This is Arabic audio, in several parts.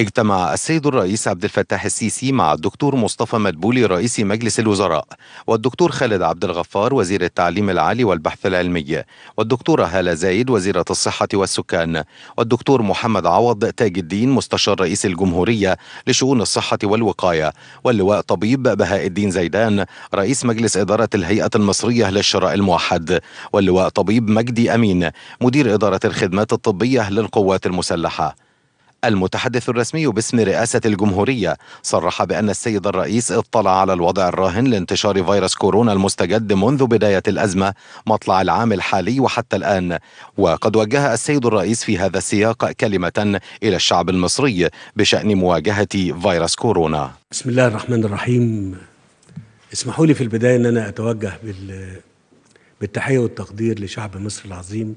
اجتمع السيد الرئيس عبد الفتاح السيسي مع الدكتور مصطفى مدبولي رئيس مجلس الوزراء والدكتور خالد عبد الغفار وزير التعليم العالي والبحث العلمي والدكتورة هالة زايد وزيرة الصحة والسكان والدكتور محمد عوض تاج الدين مستشار رئيس الجمهورية لشؤون الصحة والوقاية واللواء طبيب بهاء الدين زيدان رئيس مجلس إدارة الهيئة المصرية للشراء الموحد واللواء طبيب مجدي أمين مدير إدارة الخدمات الطبية للقوات المسلحة المتحدث الرسمي باسم رئاسة الجمهورية صرح بأن السيد الرئيس اطلع على الوضع الراهن لانتشار فيروس كورونا المستجد منذ بداية الأزمة مطلع العام الحالي وحتى الآن وقد وجه السيد الرئيس في هذا السياق كلمة إلى الشعب المصري بشأن مواجهة فيروس كورونا بسم الله الرحمن الرحيم اسمحوا لي في البداية أن أنا أتوجه بال... بالتحية والتقدير لشعب مصر العظيم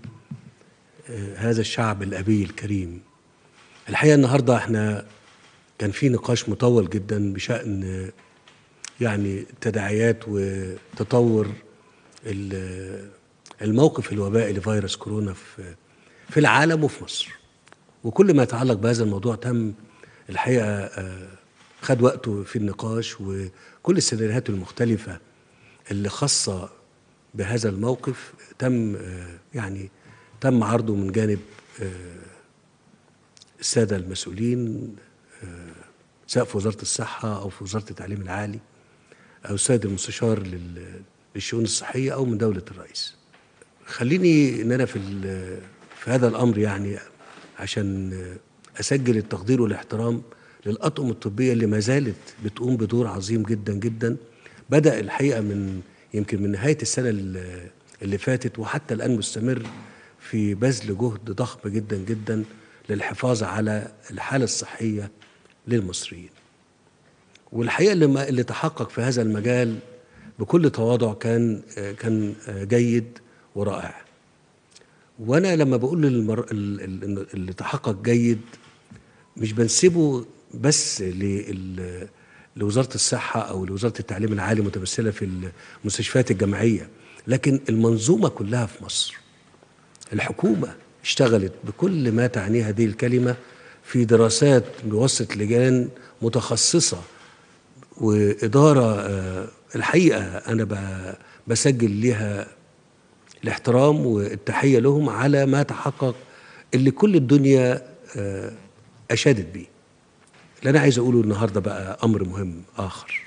آه، هذا الشعب الأبي الكريم الحقيقه النهارده احنا كان في نقاش مطول جدا بشان يعني تداعيات وتطور الموقف الوبائي لفيروس كورونا في في العالم وفي مصر وكل ما يتعلق بهذا الموضوع تم الحقيقه آه، خد وقته في النقاش وكل السيناريوهات المختلفه اللي خاصه بهذا الموقف تم آه، يعني تم عرضه من جانب آه، الساده المسؤولين آه، سواء في وزاره الصحه او في وزاره التعليم العالي او السيد المستشار للشؤون الصحيه او من دوله الرئيس. خليني ان انا في في هذا الامر يعني عشان اسجل التقدير والاحترام للاطقم الطبيه اللي ما زالت بتقوم بدور عظيم جدا جدا بدا الحقيقه من يمكن من نهايه السنه اللي فاتت وحتى الان مستمر في بذل جهد ضخم جدا جدا للحفاظ على الحالة الصحية للمصريين والحقيقة اللي, اللي تحقق في هذا المجال بكل تواضع كان كان جيد ورائع وانا لما بقول للمر... اللي تحقق جيد مش بنسيبه بس لل... لوزاره الصحه او لوزاره التعليم العالي متمثله في المستشفيات الجامعيه لكن المنظومه كلها في مصر الحكومه اشتغلت بكل ما تعنيه هذه الكلمة في دراسات بواسطة لجان متخصصة وإدارة آه، الحقيقة أنا بسجل لها الاحترام والتحية لهم على ما تحقق اللي كل الدنيا آه، أشادت بيه اللي أنا عايز أقوله النهاردة بقى أمر مهم آخر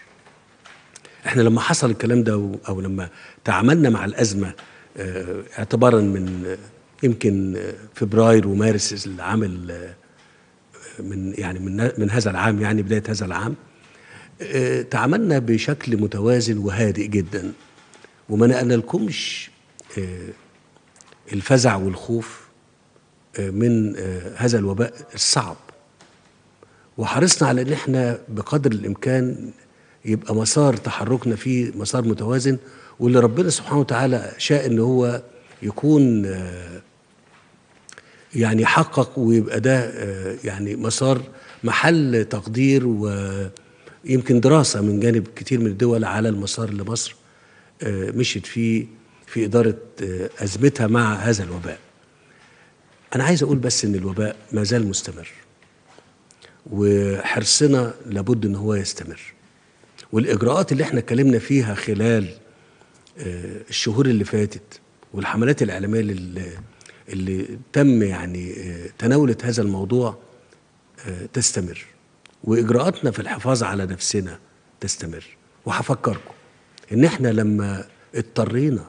احنا لما حصل الكلام ده أو لما تعاملنا مع الأزمة آه، اعتبارا من يمكن فبراير ومارس العام من يعني من من هذا العام يعني بدايه هذا العام آه، تعاملنا بشكل متوازن وهادئ جدا وما نقلنالكمش آه، الفزع والخوف آه، من هذا الوباء الصعب وحرصنا على ان احنا بقدر الامكان يبقى مسار تحركنا فيه مسار متوازن واللي ربنا سبحانه وتعالى شاء ان هو يكون آه، يعني يحقق ويبقى ده آه، يعني مسار محل تقدير ويمكن دراسة من جانب كتير من الدول على المسار اللي مصر آه، مشيت فيه في إدارة أزمتها مع هذا الوباء أنا عايز أقول بس إن الوباء ما زال مستمر وحرصنا لابد إن هو يستمر والإجراءات اللي احنا اتكلمنا فيها خلال الشهور اللي فاتت والحملات الاعلاميه اللي, اللي تم يعني آه، تناولت هذا الموضوع آه، تستمر واجراءاتنا في الحفاظ على نفسنا تستمر وهفكركم ان احنا لما اضطرينا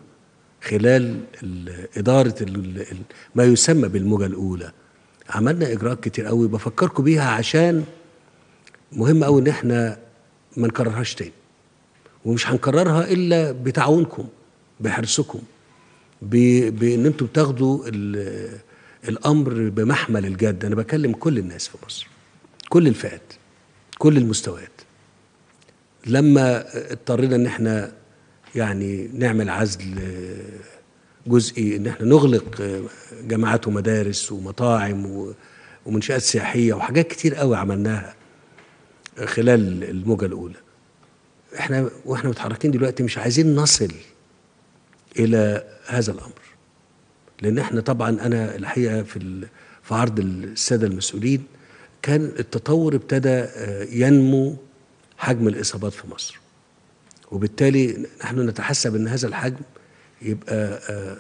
خلال اداره ما يسمى بالموجه الاولى عملنا اجراءات كتير قوي بفكركم بيها عشان مهم قوي ان احنا ما نكررهاش تاني ومش هنكررها الا بتعاونكم بحرصكم بان انتم بتاخدوا الامر بمحمل الجد انا بكلم كل الناس في مصر كل الفئات كل المستويات لما اضطرينا ان احنا يعني نعمل عزل جزئي ان احنا نغلق جامعات ومدارس ومطاعم ومنشآت سياحية وحاجات كتير قوي عملناها خلال الموجة الأولى احنا واحنا متحركين دلوقتي مش عايزين نصل الى هذا الامر لان احنا طبعا انا الحقيقه في في عرض الساده المسؤولين كان التطور ابتدى آه، ينمو حجم الاصابات في مصر وبالتالي نحن نتحسب ان هذا الحجم يبقى آه،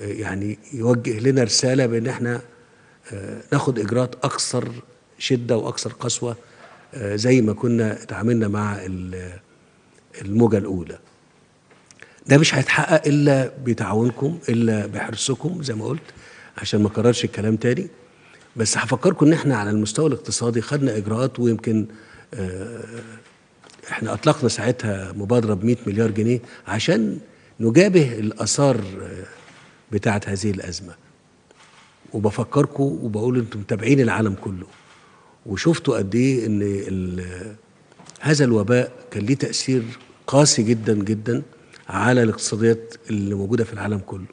آه، يعني يوجه لنا رساله بان احنا ناخد اجراءات اكثر شده واكثر قسوه زي ما كنا تعاملنا مع الموجه الاولى ده مش هيتحقق الا بتعاونكم الا بحرصكم زي ما قلت عشان ما اكررش الكلام تاني بس هفكركم ان احنا على المستوى الاقتصادي خدنا اجراءات ويمكن آه، احنا اطلقنا ساعتها مبادره ب 100 مليار جنيه عشان نجابه الاثار آه، بتاعه هذه الازمه وبفكركم وبقول انتم متابعين العالم كله وشفتوا قد ايه ان هذا الوباء كان ليه تاثير قاسي جدا جدا على الاقتصاديات اللي موجوده في العالم كله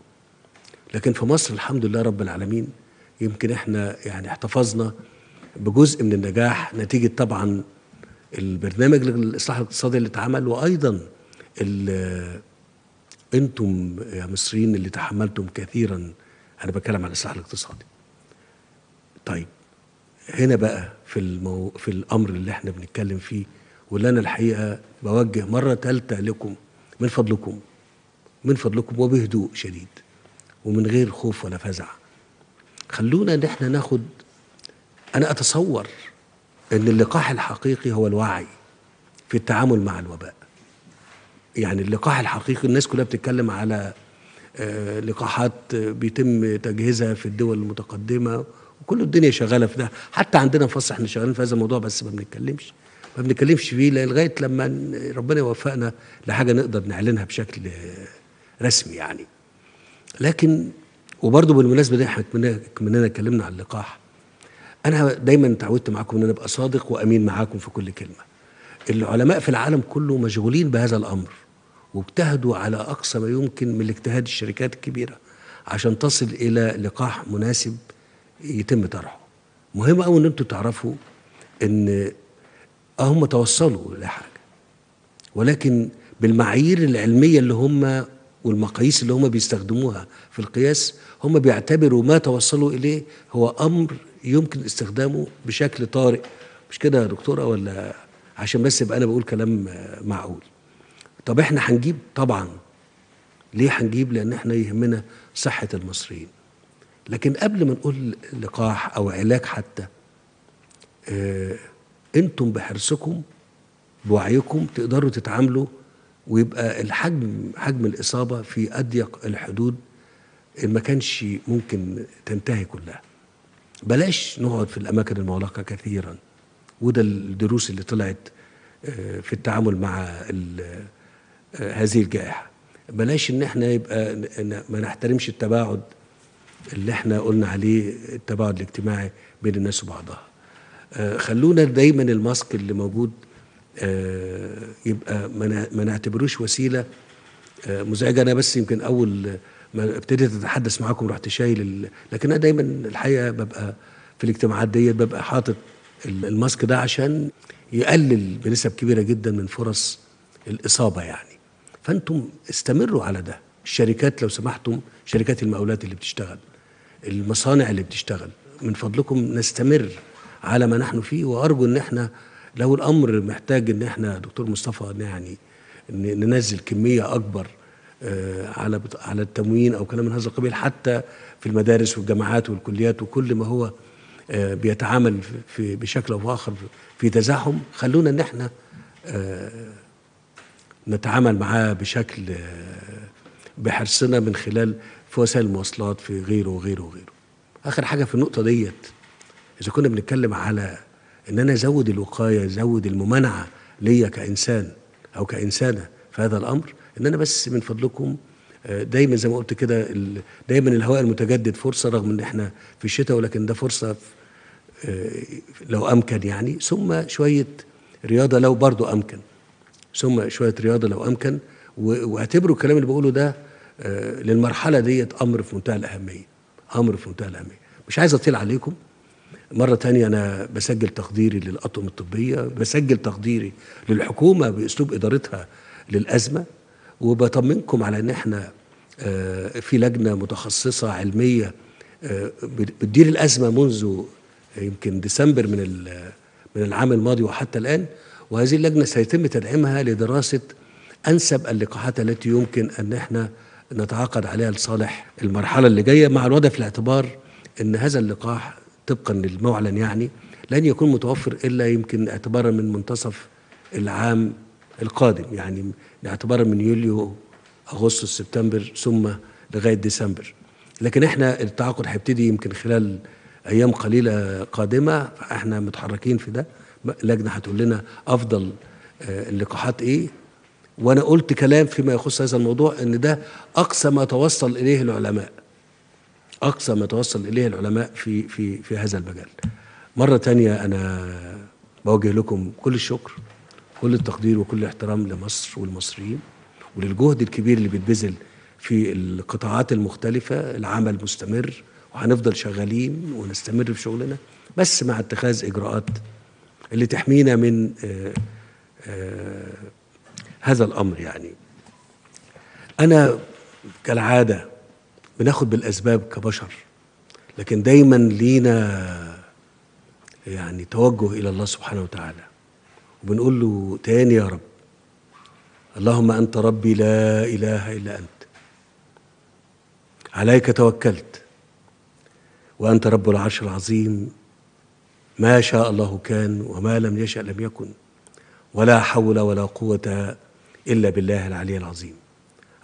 لكن في مصر الحمد لله رب العالمين يمكن احنا يعني احتفظنا بجزء من النجاح نتيجه طبعا البرنامج للاصلاح الاقتصادي اللي اتعمل وايضا انتم يا مصريين اللي تحملتم كثيرا انا بتكلم عن الاصلاح الاقتصادي طيب هنا بقى في المو... في الامر اللي احنا بنتكلم فيه واللي انا الحقيقه بوجه مره ثالثه لكم من فضلكم من فضلكم وبهدوء شديد ومن غير خوف ولا فزع خلونا نحن ناخد انا اتصور ان اللقاح الحقيقي هو الوعي في التعامل مع الوباء يعني اللقاح الحقيقي الناس كلها بتتكلم على آه، لقاحات بيتم تجهيزها في الدول المتقدمه وكل الدنيا شغاله في ده حتى عندنا في مصر احنا شغالين في هذا الموضوع بس ما بنتكلمش ما بنتكلمش فيه لغايه لما ربنا يوفقنا لحاجه نقدر نعلنها بشكل رسمي يعني لكن وبرضه بالمناسبه دي احنا كمان اتكلمنا على اللقاح انا دايما تعودت معاكم ان انا ابقى صادق وامين معاكم في كل كلمه العلماء في العالم كله مشغولين بهذا الامر واجتهدوا على اقصى ما يمكن من اجتهاد الشركات الكبيره عشان تصل الى لقاح مناسب يتم طرحه مهم قوي ان انتم تعرفوا ان هم توصلوا لحاجة ولكن بالمعايير العلمية اللي هم والمقاييس اللي هم بيستخدموها في القياس هم بيعتبروا ما توصلوا إليه هو أمر يمكن استخدامه بشكل طارئ مش كده يا دكتورة ولا عشان بس يبقى أنا بقول كلام معقول طب احنا هنجيب طبعا ليه هنجيب لأن احنا يهمنا صحة المصريين لكن قبل ما نقول لقاح أو علاج حتى اه انتم بحرصكم بوعيكم تقدروا تتعاملوا ويبقى الحجم حجم الاصابه في اضيق الحدود ما كانش ممكن تنتهي كلها بلاش نقعد في الاماكن المغلقه كثيرا وده الدروس اللي طلعت آه، في التعامل مع آه، هذه الجائحه بلاش ان احنا يبقى ما نحترمش التباعد اللي احنا قلنا عليه التباعد الاجتماعي بين الناس وبعضها آه، خلونا دايما الماسك اللي موجود آه، يبقى ما نعتبروش وسيله آه، مزعجه انا بس يمكن اول ما ابتديت اتحدث معاكم رحت شايل لكن انا دايما الحقيقه ببقى في الاجتماعات ديت ببقى حاطط الماسك ده عشان يقلل بنسب كبيره جدا من فرص الاصابه يعني فانتم استمروا على ده الشركات لو سمحتم شركات المقاولات اللي بتشتغل المصانع اللي بتشتغل من فضلكم نستمر على ما نحن فيه وارجو ان احنا لو الامر محتاج ان احنا دكتور مصطفى يعني ننزل كميه اكبر آه، على على التموين او كلام من هذا القبيل حتى في المدارس والجامعات والكليات وكل ما هو آه، بيتعامل في بشكل او اخر في تزاحم خلونا ان احنا آه، نتعامل معاه بشكل بحرصنا من خلال في وسائل المواصلات في غيره وغيره وغيره اخر حاجه في النقطه ديت اذا كنا بنتكلم على ان انا ازود الوقايه ازود الممانعه ليا كانسان او كانسانه في هذا الامر ان انا بس من فضلكم آه، دايما زي ما قلت كده دايما الهواء المتجدد فرصه رغم ان احنا في الشتاء ولكن ده فرصه آه، لو امكن يعني ثم شويه رياضه لو برضو امكن ثم شويه رياضه لو امكن واعتبروا الكلام اللي بقوله ده آه، للمرحله ديت امر في منتهى الاهميه امر في منتهى الاهميه مش عايز اطيل عليكم مرة تانية أنا بسجل تقديري للأطقم الطبية بسجل تقديري للحكومة بأسلوب إدارتها للأزمة وبطمنكم على أن احنا آه، في لجنة متخصصة علمية آه، بتدير الأزمة منذ آه، يمكن ديسمبر من من العام الماضي وحتى الآن وهذه اللجنة سيتم تدعيمها لدراسة أنسب اللقاحات التي يمكن أن احنا نتعاقد عليها لصالح المرحلة اللي جاية مع الوضع في الاعتبار أن هذا اللقاح طبقا للمعلن يعني لن يكون متوفر إلا يمكن اعتبارا من منتصف العام القادم يعني اعتبارا من يوليو أغسطس سبتمبر ثم لغاية ديسمبر لكن احنا التعاقد هيبتدي يمكن خلال أيام قليلة قادمة احنا متحركين في ده لجنة هتقول لنا أفضل آه، اللقاحات إيه وأنا قلت كلام فيما يخص هذا الموضوع إن ده أقصى ما توصل إليه العلماء أقصى ما توصل إليه العلماء في في في هذا المجال. مرة تانية أنا بوجه لكم كل الشكر كل التقدير وكل الاحترام لمصر والمصريين وللجهد الكبير اللي بيتبذل في القطاعات المختلفة العمل مستمر وهنفضل شغالين ونستمر في شغلنا بس مع اتخاذ إجراءات اللي تحمينا من آآ آه، آآ آه، هذا الأمر يعني أنا كالعادة بناخد بالاسباب كبشر لكن دايما لينا يعني توجه الى الله سبحانه وتعالى وبنقول له تاني يا رب اللهم انت ربي لا اله الا انت عليك توكلت وانت رب العرش العظيم ما شاء الله كان وما لم يشا لم يكن ولا حول ولا قوه الا بالله العلي العظيم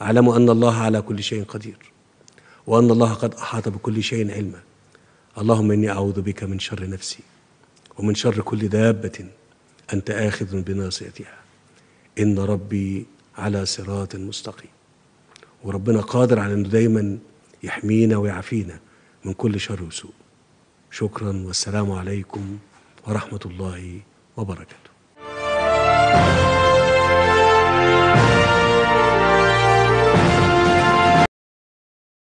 اعلم ان الله على كل شيء قدير وأن الله قد أحاط بكل شيء علما اللهم إني أعوذ بك من شر نفسي ومن شر كل دابة أنت آخذ بناصيتها إن ربي على صراط مستقيم وربنا قادر على أنه دايما يحمينا ويعافينا من كل شر وسوء شكرا والسلام عليكم ورحمة الله وبركاته